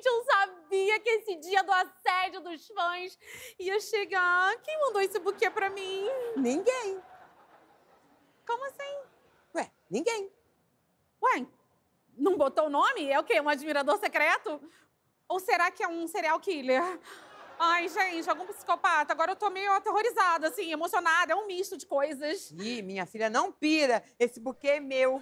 Gente, eu sabia que esse dia do assédio dos fãs ia chegar. Quem mandou esse buquê pra mim? Ninguém. Como assim? Ué, ninguém. Ué, não botou o nome? É o quê? Um admirador secreto? Ou será que é um serial killer? Ai, gente, algum psicopata. Agora eu tô meio aterrorizada, assim, emocionada. É um misto de coisas. Ih, minha filha, não pira. Esse buquê é meu.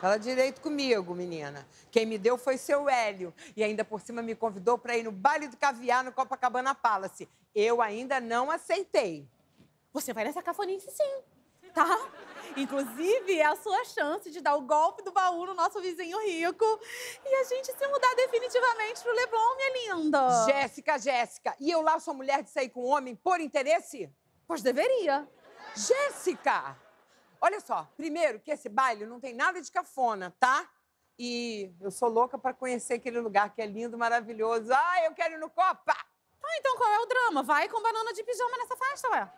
Fala direito comigo, menina. Quem me deu foi seu Hélio. E ainda por cima me convidou para ir no baile do caviar no Copacabana Palace. Eu ainda não aceitei. Você vai nessa cafonice, sim, tá? Inclusive, é a sua chance de dar o golpe do baú no nosso vizinho rico e a gente se mudar definitivamente pro Leblon, minha linda. Jéssica, Jéssica, e eu lá sou mulher de sair com um homem por interesse? Pois deveria. Jéssica! Olha só, primeiro que esse baile não tem nada de cafona, tá? E eu sou louca para conhecer aquele lugar que é lindo, maravilhoso. Ah, eu quero ir no Copa! Ah, então qual é o drama? Vai com banana de pijama nessa festa, ué.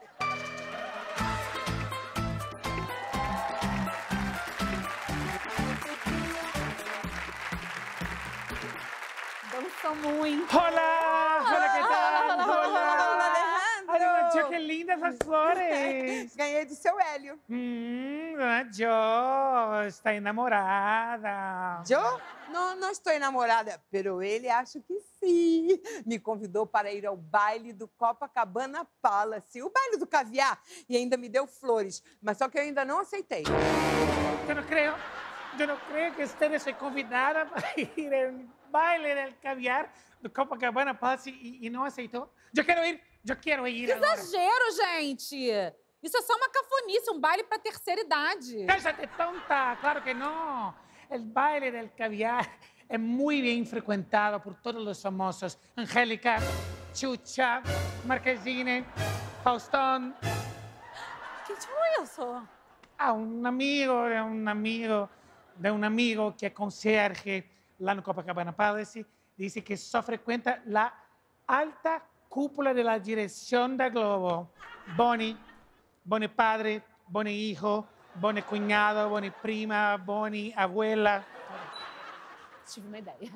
Dançam muito. Olá! Olá, que tal? Olá, olá, olá. Tia, que lindas as é, flores! Ganhei do seu Hélio. Hum, ah, Jo está enamorada. Jo? Não, não estou enamorada, pero ele acha que sim. Me convidou para ir ao baile do Copacabana Palace, o baile do caviar, e ainda me deu flores, mas só que eu ainda não aceitei. Eu não creio, eu não creio que esteja se convidada para ir baile del caviar do Copacabana Palace e, e não aceitou? Eu quero ir, eu quero ir. Que agora. exagero, gente! Isso é só uma cafonice, um baile para terceira idade. Cállate, tonta! Claro que não! O baile del caviar é muito bem frequentado por todos os famosos. Angélica, Chucha, Marquezine, Faustão. Que foi tipo é isso? Ah, um amigo de é um amigo de um amigo que é concierge l'anno Copacabana Palace, dice che so frecuenta la alta cúpula della direzione dirección Globo. Boni, buoni padre, buoni hijo, buoni cuñado, buoni prima, buoni abuela. Ci dai.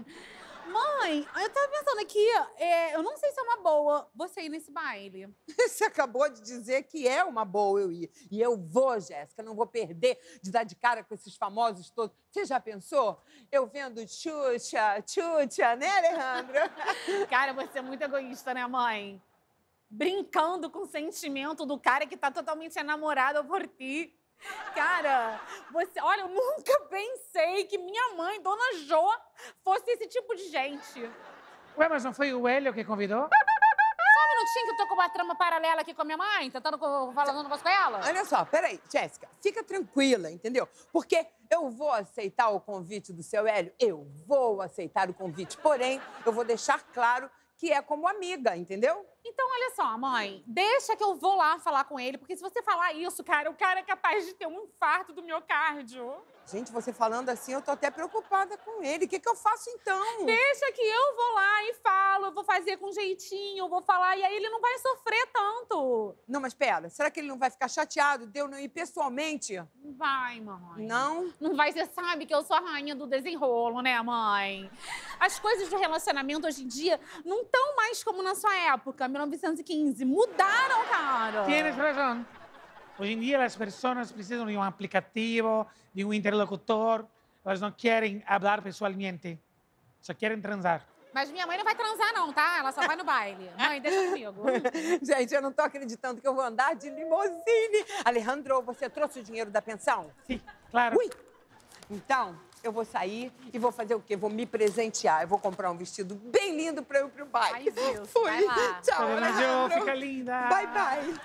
Mãe, eu tava pensando aqui, é, eu não sei se é uma boa você ir nesse baile. Você acabou de dizer que é uma boa eu ir. E eu vou, Jéssica, não vou perder de dar de cara com esses famosos todos. Você já pensou? Eu vendo Xuxa, Xuxa, né, Alejandro? cara, você é muito egoísta, né, mãe? Brincando com o sentimento do cara que tá totalmente enamorado por ti. Cara, você, olha, eu nunca pensei que minha mãe, Dona Jo, fosse esse tipo de gente. Ué, mas não foi o Hélio que convidou? Só um minutinho que eu tô com uma trama paralela aqui com a minha mãe, tentando falando um negócio com ela. Olha só, peraí, Jéssica, fica tranquila, entendeu? Porque eu vou aceitar o convite do seu Hélio, eu vou aceitar o convite, porém, eu vou deixar claro que é como amiga, entendeu? Então, olha só, mãe, deixa que eu vou lá falar com ele, porque se você falar isso, cara, o cara é capaz de ter um infarto do miocárdio. Gente, você falando assim, eu tô até preocupada com ele. O que, que eu faço então? Deixa que eu vou lá e falo, vou fazer com jeitinho, vou falar, e aí ele não vai sofrer tanto. Não, mas pera, será que ele não vai ficar chateado de eu não ir pessoalmente? Não vai, mamãe. Não? Não vai, você sabe que eu sou a rainha do desenrolo, né, mãe? As coisas de relacionamento hoje em dia não tão mais como na sua época, 1915. Mudaram, cara. Tienes razão. Hoje em dia, as pessoas precisam de um aplicativo, de um interlocutor. Elas não querem falar pessoalmente, só querem transar. Mas minha mãe não vai transar, não, tá? Ela só vai no baile. Mãe, deixa comigo. Gente, eu não tô acreditando que eu vou andar de limousine. Alejandro, você trouxe o dinheiro da pensão? Sim, claro. Ui! Então, eu vou sair e vou fazer o quê? Vou me presentear. Eu vou comprar um vestido bem lindo pra eu ir pro baile. Ai, Deus, Fui. Tchau, Tchau, Fica linda. Bye, bye.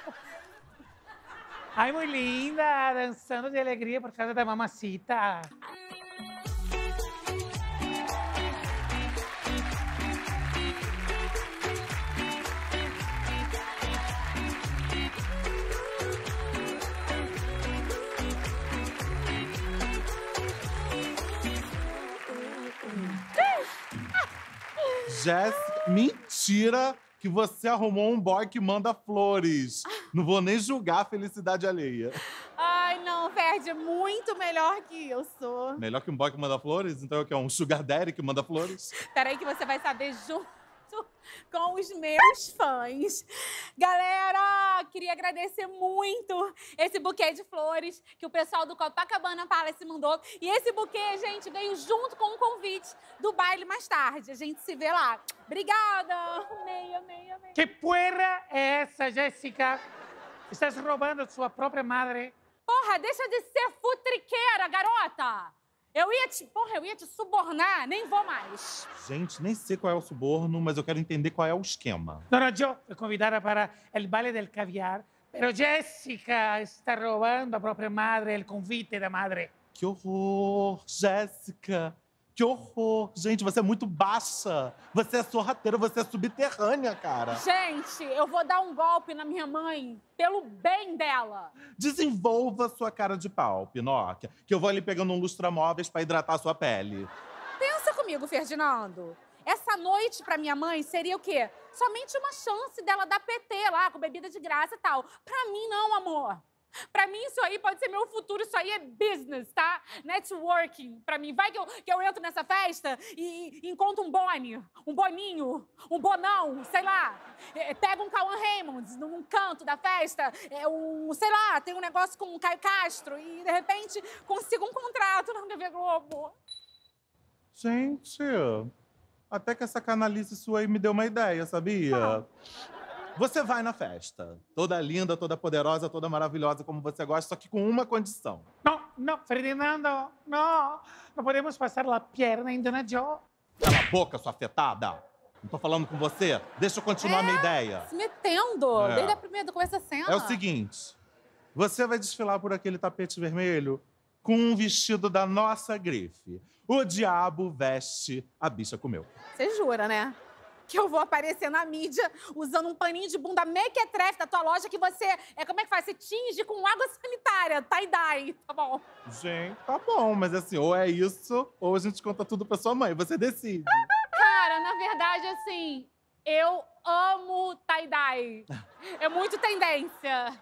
Ai, muito linda, dançando de alegria por causa da mamacita. Jéssica, mentira que você arrumou um boy que manda flores. Não vou nem julgar a felicidade alheia. Ai, não, Ferd, é muito melhor que eu sou. Melhor que um boy que manda flores? Então é o quê? Um sugar daddy que manda flores? Peraí que você vai saber junto contato com os meus fãs. Galera, queria agradecer muito esse buquê de flores que o pessoal do Copacabana Palace mandou. E esse buquê, gente, veio junto com o convite do baile mais tarde. A gente se vê lá. Obrigada! Amei, amei, amei. Que poeira é essa, Jéssica? Estás roubando a sua própria madre. Porra, deixa de ser futriqueira, garota! Eu ia te. Porra, eu ia te subornar, nem vou mais. Gente, nem sei qual é o suborno, mas eu quero entender qual é o esquema. Dona Jo foi convidada para El Baile del Caviar, pero Jessica está roubando a própria madre, o convite da madre. Que horror! Jéssica, que horror! Gente, você é muito baixa. Você é sorrateira, você é subterrânea, cara. Gente, eu vou dar um golpe na minha mãe pelo bem dela. Desenvolva sua cara de pau, Pinóquia, que eu vou ali pegando um lustramóveis para hidratar sua pele. Pensa comigo, Ferdinando. Essa noite pra minha mãe seria o quê? Somente uma chance dela dar PT lá, com bebida de graça e tal. Pra mim, não, amor. Pra mim, isso aí pode ser meu futuro, isso aí é business, tá? Networking, pra mim. Vai que eu, que eu entro nessa festa e, e encontro um Boni, um Boninho, um Bonão, sei lá. É, é pega um Cauan Raymond num canto da festa, é, um, sei lá, tem um negócio com o Caio Castro e, de repente, consigo um contrato na TV Globo. Gente, até que essa canalice sua aí me deu uma ideia, sabia? Ah. Você vai na festa, toda linda, toda poderosa, toda maravilhosa, como você gosta, só que com uma condição. Não, não, Ferdinando, não. Não podemos passar la pierna em Dona Jo. Cala a boca, sua afetada. Não tô falando com você. Deixa eu continuar é, a minha é, ideia. Se metendo, é. desde a primeira, do começo da cena. É o seguinte, você vai desfilar por aquele tapete vermelho com um vestido da nossa grife. O diabo veste, a bicha comeu. Você jura, né? que eu vou aparecer na mídia usando um paninho de bunda mequetrefe da tua loja que você. É, como é que faz? Você tinge com água sanitária, tie-dye, tá bom? Gente, tá bom, mas assim, ou é isso, ou a gente conta tudo pra sua mãe. Você decide. Cara, na verdade, assim, eu amo tie-dye. É muito tendência.